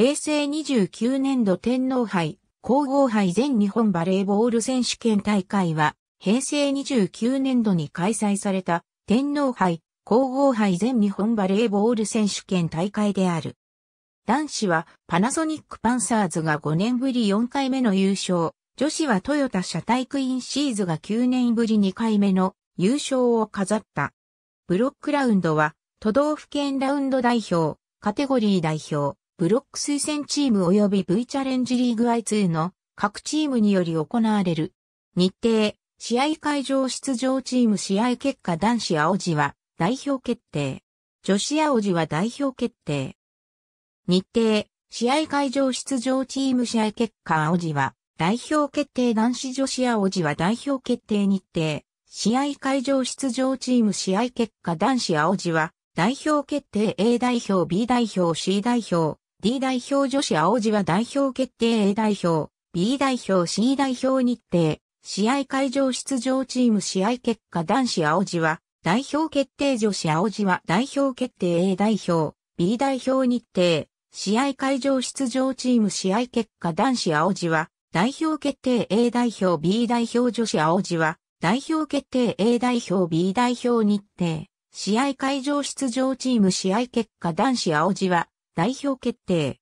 平成29年度天皇杯、皇后杯全日本バレーボール選手権大会は、平成29年度に開催された天皇杯、皇后杯全日本バレーボール選手権大会である。男子はパナソニックパンサーズが5年ぶり4回目の優勝、女子はトヨタ社体クイーンシーズが9年ぶり2回目の優勝を飾った。ブロックラウンドは都道府県ラウンド代表、カテゴリー代表、ブロック推薦チーム及び V チャレンジリーグ I2 の各チームにより行われる。日程、試合会場出場チーム試合結果男子青地は代表決定。女子青地は代表決定。日程、試合会場出場チーム試合結果青地は代表決定男子女子青地は代表決定日程。試合会場出場チーム試合結果男子青地は代表決定 A 代表 B 代表 C 代表 D 代表女子青字は代表決定 A 代表、B 代表 C 代表日程、試合会場出場チーム試合結果男子青字は代表決定女子青字は代表決定 A 代表、B 代表日程、試合会場出場チーム試合結果男子青字は代表決定 A 代表 B 代表女子青字は代表決定 A 代表 B 代表日程、試合会場出場チーム試合結果男子青字は代表決定。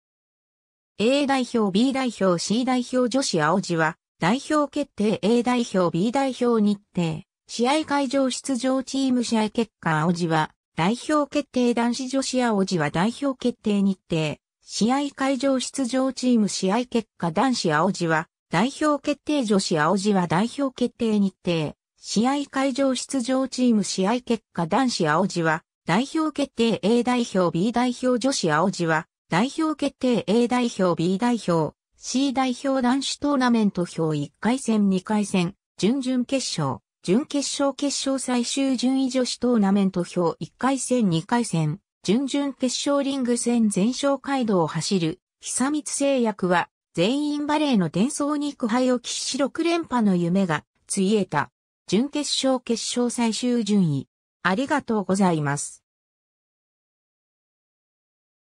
A 代表 B 代表 C 代表女子青字は、代表決定 A 代表 B 代表日程。試合会場出場チーム試合結果青字は、代表決定男子女子青字は代表決定日程。試合会場出場チーム試合結果男子青字は、代表決定女子青字は代表決定日程。試合会場出場チーム試合結果男子青字は、代表決定 A 代表 B 代表女子青字は、代表決定 A 代表 B 代表 C 代表男子トーナメント表1回戦2回戦、準々決勝、準決勝決勝最終順位女子トーナメント表1回戦2回戦、準々決勝リング戦全勝街道を走る、久光製薬は、全員バレーの伝送に苦敗を喫し6連覇の夢が、ついえた。準決勝決勝最終順位、ありがとうございます。